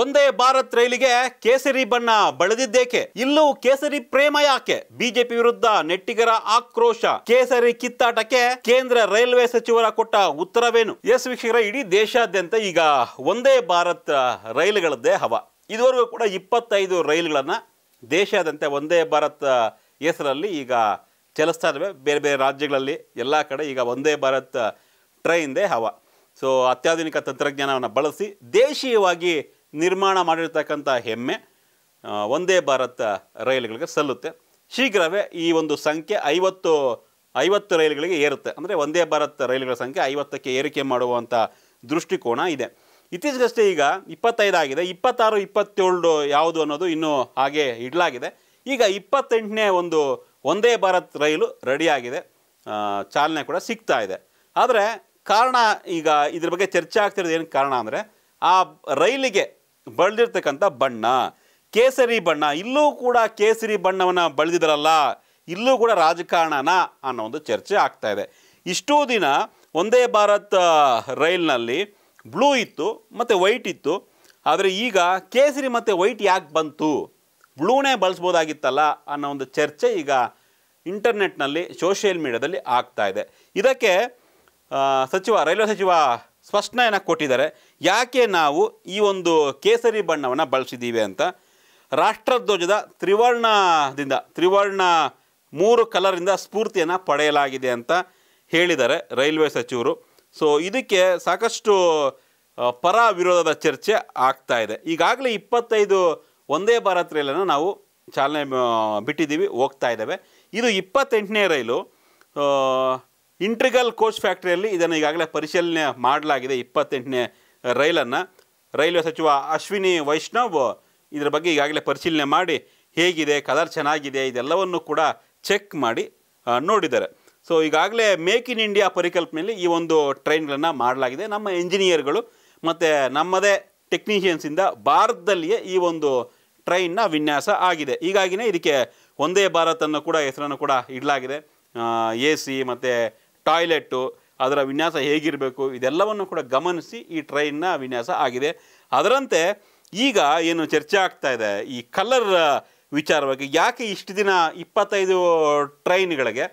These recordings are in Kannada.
ಒಂದೇ ಭಾರತ್ ರೈಲಿಗೆ ಕೇಸರಿ ಬಣ್ಣ ಬಳದಿದ್ದೇಕೆ ಇಲ್ಲೂ ಕೇಸರಿ ಪ್ರೇಮ ಯಾಕೆ ಬಿಜೆಪಿ ವಿರುದ್ಧ ನೆಟ್ಟಿಗರ ಆಕ್ರೋಶ ಕೇಸರಿ ಕಿತ್ತಾಟಕ್ಕೆ ಕೇಂದ್ರ ರೈಲ್ವೆ ಸಚಿವರ ಕೊಟ್ಟ ಉತ್ತರವೇನು ಎಸ್ ವೀಕ್ಷಕರ ಇಡೀ ದೇಶಾದ್ಯಂತ ಈಗ ಒಂದೇ ಭಾರತ್ ರೈಲುಗಳದ್ದೇ ಹವ ಇದುವರೆಗೂ ಕೂಡ ಇಪ್ಪತ್ತೈದು ರೈಲುಗಳನ್ನು ದೇಶಾದ್ಯಂತ ಒಂದೇ ಭಾರತ್ ಹೆಸರಲ್ಲಿ ಈಗ ಚಲಿಸ್ತಾ ಇದ್ದಾವೆ ಬೇರೆ ಬೇರೆ ರಾಜ್ಯಗಳಲ್ಲಿ ಎಲ್ಲ ಕಡೆ ಈಗ ಒಂದೇ ಭಾರತ್ ಟ್ರೈನ್ದೇ ಹವ ಸೊ ಅತ್ಯಾಧುನಿಕ ತಂತ್ರಜ್ಞಾನವನ್ನು ಬಳಸಿ ದೇಶೀಯವಾಗಿ ನಿರ್ಮಾಣ ಮಾಡಿರ್ತಕ್ಕಂಥ ಹೆಮ್ಮೆ ಒಂದೇ ಭಾರತ ರೈಲುಗಳಿಗೆ ಸಲ್ಲುತ್ತೆ ಶೀಘ್ರವೇ ಈ ಒಂದು ಸಂಖ್ಯೆ ಐವತ್ತು ಐವತ್ತು ರೈಲುಗಳಿಗೆ ಏರುತ್ತೆ ಅಂದರೆ ಒಂದೇ ಭಾರತ್ ರೈಲುಗಳ ಸಂಖ್ಯೆ ಐವತ್ತಕ್ಕೆ ಏರಿಕೆ ಮಾಡುವಂಥ ದೃಷ್ಟಿಕೋನ ಇದೆ ಇತ್ತೀಚೆಗಷ್ಟೇ ಈಗ ಇಪ್ಪತ್ತೈದಾಗಿದೆ ಇಪ್ಪತ್ತಾರು ಇಪ್ಪತ್ತೇಳು ಯಾವುದು ಅನ್ನೋದು ಇನ್ನೂ ಹಾಗೆ ಇಡಲಾಗಿದೆ ಈಗ ಇಪ್ಪತ್ತೆಂಟನೇ ಒಂದು ಒಂದೇ ಭಾರತ್ ರೈಲು ರೆಡಿಯಾಗಿದೆ ಚಾಲನೆ ಕೂಡ ಸಿಗ್ತಾ ಇದೆ ಆದರೆ ಕಾರಣ ಈಗ ಇದ್ರ ಬಗ್ಗೆ ಚರ್ಚೆ ಆಗ್ತಿರೋದು ಏನು ಕಾರಣ ಅಂದರೆ ಆ ರೈಲಿಗೆ ಬಳದಿರ್ತಕ್ಕಂಥ ಬಣ್ಣ ಕೇಸರಿ ಬಣ್ಣ ಇಲ್ಲೂ ಕೂಡ ಕೇಸರಿ ಬಣ್ಣವನ್ನು ಬಳ್ದಿದ್ರಲ್ಲ ಇಲ್ಲೂ ಕೂಡ ರಾಜಕಾರಣನ ಅನ್ನೋ ಒಂದು ಚರ್ಚೆ ಆಗ್ತಾ ಇದೆ ದಿನ ಒಂದೇ ಭಾರತ್ ರೈಲ್ನಲ್ಲಿ ಬ್ಲೂ ಇತ್ತು ಮತ್ತು ವೈಟ್ ಇತ್ತು ಆದರೆ ಈಗ ಕೇಸರಿ ಮತ್ತು ವೈಟ್ ಯಾಕೆ ಬಂತು ಬ್ಲೂನೇ ಬಳಸ್ಬೋದಾಗಿತ್ತಲ್ಲ ಅನ್ನೋ ಒಂದು ಚರ್ಚೆ ಈಗ ಇಂಟರ್ನೆಟ್ನಲ್ಲಿ ಸೋಷಿಯಲ್ ಮೀಡಿಯಾದಲ್ಲಿ ಆಗ್ತಾ ಇದೆ ಇದಕ್ಕೆ ಸಚಿವ ರೈಲ್ವೆ ಸಚಿವ ಸ್ಪಷ್ಟನೆಯನ್ನು ಕೊಟ್ಟಿದ್ದಾರೆ ಯಾಕೆ ನಾವು ಈ ಒಂದು ಕೇಸರಿ ಬಣ್ಣವನ್ನು ಬಳಸಿದ್ದೀವಿ ಅಂತ ರಾಷ್ಟ್ರಧ್ವಜದ ತ್ರಿವರ್ಣದಿಂದ ತ್ರಿವರ್ಣ ಮೂರು ಕಲರಿಂದ ಸ್ಫೂರ್ತಿಯನ್ನು ಪಡೆಯಲಾಗಿದೆ ಅಂತ ಹೇಳಿದ್ದಾರೆ ರೈಲ್ವೆ ಸಚಿವರು ಸೊ ಇದಕ್ಕೆ ಸಾಕಷ್ಟು ಪರ ವಿರೋಧದ ಚರ್ಚೆ ಆಗ್ತಾ ಇದೆ ಈಗಾಗಲೇ ಇಪ್ಪತ್ತೈದು ಒಂದೇ ಭಾರತ್ ರೈಲನ್ನು ನಾವು ಚಾಲನೆ ಬಿಟ್ಟಿದ್ದೀವಿ ಹೋಗ್ತಾ ಇದ್ದೇವೆ ಇದು ಇಪ್ಪತ್ತೆಂಟನೇ ರೈಲು ಇಂಟ್ರಿಗಲ್ ಕೋಚ್ ಫ್ಯಾಕ್ಟ್ರಿಯಲ್ಲಿ ಇದನ್ನು ಈಗಾಗಲೇ ಪರಿಶೀಲನೆ ಮಾಡಲಾಗಿದೆ ಇಪ್ಪತ್ತೆಂಟನೇ ರೈಲನ್ನು ರೈಲ್ವೆ ಸಚಿವ ಅಶ್ವಿನಿ ವೈಷ್ಣವ್ ಇದರ ಬಗ್ಗೆ ಈಗಾಗಲೇ ಪರಿಶೀಲನೆ ಮಾಡಿ ಹೇಗಿದೆ ಕಲರ್ ಚೆನ್ನಾಗಿದೆ ಇದೆಲ್ಲವನ್ನು ಕೂಡ ಚೆಕ್ ಮಾಡಿ ನೋಡಿದ್ದಾರೆ ಸೊ ಈಗಾಗಲೇ ಮೇಕ್ ಇನ್ ಇಂಡಿಯಾ ಪರಿಕಲ್ಪನೆಯಲ್ಲಿ ಈ ಒಂದು ಟ್ರೈನ್ಗಳನ್ನು ಮಾಡಲಾಗಿದೆ ನಮ್ಮ ಇಂಜಿನಿಯರ್ಗಳು ಮತ್ತು ನಮ್ಮದೇ ಟೆಕ್ನಿಷಿಯನ್ಸಿಂದ ಭಾರತದಲ್ಲಿಯೇ ಈ ಒಂದು ಟ್ರೈನ್ನ ವಿನ್ಯಾಸ ಆಗಿದೆ ಹೀಗಾಗಿನೇ ಇದಕ್ಕೆ ಒಂದೇ ಭಾರತನ್ನು ಕೂಡ ಹೆಸರನ್ನು ಕೂಡ ಇಡಲಾಗಿದೆ ಎ ಸಿ ಮತ್ತು ಟಾಯ್ಲೆಟು ಅದರ ವಿನ್ಯಾಸ ಹೇಗಿರಬೇಕು ಇದೆಲ್ಲವನ್ನು ಕೂಡ ಗಮನಿಸಿ ಈ ಟ್ರೈನ್ನ ವಿನ್ಯಾಸ ಆಗಿದೆ ಅದರಂತೆ ಈಗ ಏನು ಚರ್ಚೆ ಆಗ್ತಾ ಇದೆ ಈ ಕಲರ್ ವಿಚಾರವಾಗಿ ಯಾಕೆ ಇಷ್ಟು ದಿನ ಇಪ್ಪತ್ತೈದು ಟ್ರೈನ್ಗಳಿಗೆ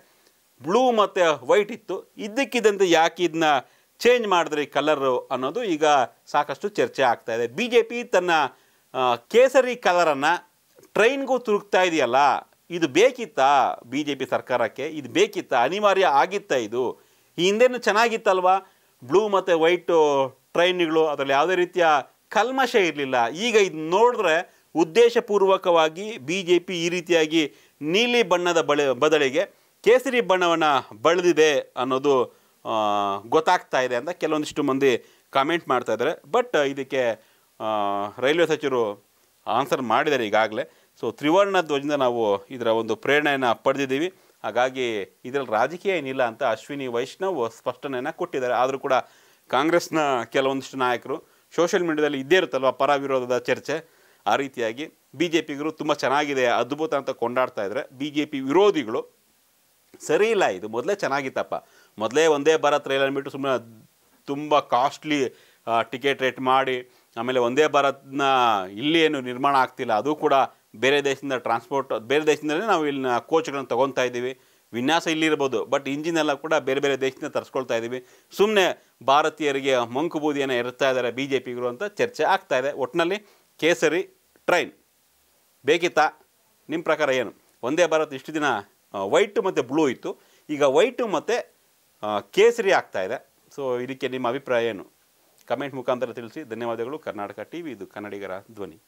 ಬ್ಲೂ ಮತ್ತು ವೈಟ್ ಇತ್ತು ಇದ್ದಕ್ಕಿದ್ದಂತೆ ಯಾಕೆ ಇದನ್ನ ಚೇಂಜ್ ಮಾಡಿದ್ರಿ ಕಲರು ಅನ್ನೋದು ಈಗ ಸಾಕಷ್ಟು ಚರ್ಚೆ ಆಗ್ತಾ ಇದೆ ಬಿ ಜೆ ಪಿ ತನ್ನ ಕೇಸರಿ ಕಲರನ್ನು ಟ್ರೈನ್ಗೂ ತುರುಕ್ತಾ ಇದೆಯಲ್ಲ ಇದು ಬೇಕಿತ್ತಾ ಬಿ ಜೆ ಪಿ ಸರ್ಕಾರಕ್ಕೆ ಇದು ಬೇಕಿತ್ತಾ ಅನಿವಾರ್ಯ ಆಗಿತ್ತಾ ಇದು ಈ ಹಿಂದೆನೂ ಚೆನ್ನಾಗಿತ್ತಲ್ವಾ ಬ್ಲೂ ಮತ್ತು ವೈಟು ಟ್ರೈನ್ಗಳು ಅದರಲ್ಲಿ ಯಾವುದೇ ರೀತಿಯ ಕಲ್ಮಶ ಇರಲಿಲ್ಲ ಈಗ ಇದು ನೋಡಿದ್ರೆ ಉದ್ದೇಶಪೂರ್ವಕವಾಗಿ ಬಿ ಜೆ ಪಿ ಈ ರೀತಿಯಾಗಿ ನೀಲಿ ಬಣ್ಣದ ಬಳೆ ಬದಲಿಗೆ ಕೇಸರಿ ಬಣ್ಣವನ್ನು ಬಳದಿದೆ ಅನ್ನೋದು ಗೊತ್ತಾಗ್ತಾ ಇದೆ ಅಂತ ಕೆಲವೊಂದಿಷ್ಟು ಮಂದಿ ಕಾಮೆಂಟ್ ಮಾಡ್ತಾಯಿದ್ದಾರೆ ಬಟ್ ಇದಕ್ಕೆ ರೈಲ್ವೆ ಸಚಿವರು ಆನ್ಸರ್ ಮಾಡಿದ್ದಾರೆ ಈಗಾಗಲೇ ಸೊ ತ್ರಿವರ್ಣ ಧ್ವಜದಿಂದ ನಾವು ಇದರ ಒಂದು ಪ್ರೇರಣೆಯನ್ನು ಪಡೆದಿದ್ದೀವಿ ಹಾಗಾಗಿ ಇದರಲ್ಲಿ ರಾಜಕೀಯ ಏನಿಲ್ಲ ಅಂತ ಅಶ್ವಿನಿ ವೈಷ್ಣವ್ ಸ್ಪಷ್ಟನೆಯನ್ನು ಕೊಟ್ಟಿದ್ದಾರೆ ಆದರೂ ಕೂಡ ಕಾಂಗ್ರೆಸ್ನ ಕೆಲವೊಂದಿಷ್ಟು ನಾಯಕರು ಸೋಷಿಯಲ್ ಮೀಡಿಯಾದಲ್ಲಿ ಇದ್ದೇ ಇರುತ್ತಲ್ವ ಪರ ವಿರೋಧದ ಚರ್ಚೆ ಆ ರೀತಿಯಾಗಿ ಬಿ ಜೆ ಪಿಗರು ತುಂಬ ಚೆನ್ನಾಗಿದೆ ಅದ್ಭುತ ಅಂತ ಕೊಂಡಾಡ್ತಾ ಇದ್ದಾರೆ ಬಿ ಜೆ ಪಿ ವಿರೋಧಿಗಳು ಸರಿ ಇಲ್ಲ ಇದು ಮೊದಲೇ ಚೆನ್ನಾಗಿತ್ತಪ್ಪ ಮೊದಲೇ ಒಂದೇ ಭಾರತ್ ರೈಲ್ ಅಂದ್ಬಿಟ್ಟು ಸುಮ್ಮನೆ ತುಂಬ ಕಾಸ್ಟ್ಲಿ ಟಿಕೆಟ್ ರೇಟ್ ಮಾಡಿ ಆಮೇಲೆ ಒಂದೇ ಭಾರತ್ನ ಇಲ್ಲಿ ಏನು ನಿರ್ಮಾಣ ಆಗ್ತಿಲ್ಲ ಅದು ಕೂಡ ಬೇರೆ ದೇಶದಿಂದ ಟ್ರಾನ್ಸ್ಪೋರ್ಟ್ ಬೇರೆ ದೇಶದಿಂದಲೇ ನಾವು ಇಲ್ಲಿನ ಕೋಚ್ಗಳನ್ನು ತೊಗೊತಾ ಇದ್ದೀವಿ ವಿನ್ಯಾಸ ಇಲ್ಲಿರ್ಬೋದು ಬಟ್ ಇಂಜಿನ್ ಎಲ್ಲ ಕೂಡ ಬೇರೆ ಬೇರೆ ದೇಶದಿಂದ ತರಿಸ್ಕೊಳ್ತಾ ಇದ್ದೀವಿ ಸುಮ್ಮನೆ ಭಾರತೀಯರಿಗೆ ಮಂಕು ಬೂದಿಯನ್ನು ಇರ್ತಾ ಇದ್ದಾರೆ ಬಿ ಜೆ ಪಿಗರು ಅಂತ ಚರ್ಚೆ ಆಗ್ತಾ ಇದೆ ಒಟ್ಟಿನಲ್ಲಿ ಕೇಸರಿ ಟ್ರೈನ್ ಬೇಕಿತ್ತಾ ನಿಮ್ಮ ಪ್ರಕಾರ ಏನು ಒಂದೇ ಭಾರತ್ ಇಷ್ಟು ದಿನ ವೈಟು ಮತ್ತು ಬ್ಲೂ ಇತ್ತು ಈಗ ವೈಟು ಮತ್ತು ಕೇಸರಿ ಆಗ್ತಾ ಇದೆ ಸೊ ಇದಕ್ಕೆ ನಿಮ್ಮ ಅಭಿಪ್ರಾಯ ಏನು ಕಮೆಂಟ್ ಮುಖಾಂತರ ತಿಳಿಸಿ ಧನ್ಯವಾದಗಳು ಕರ್ನಾಟಕ ಟಿ ವಿ ಇದು ಕನ್ನಡಿಗರ ಧ್ವನಿ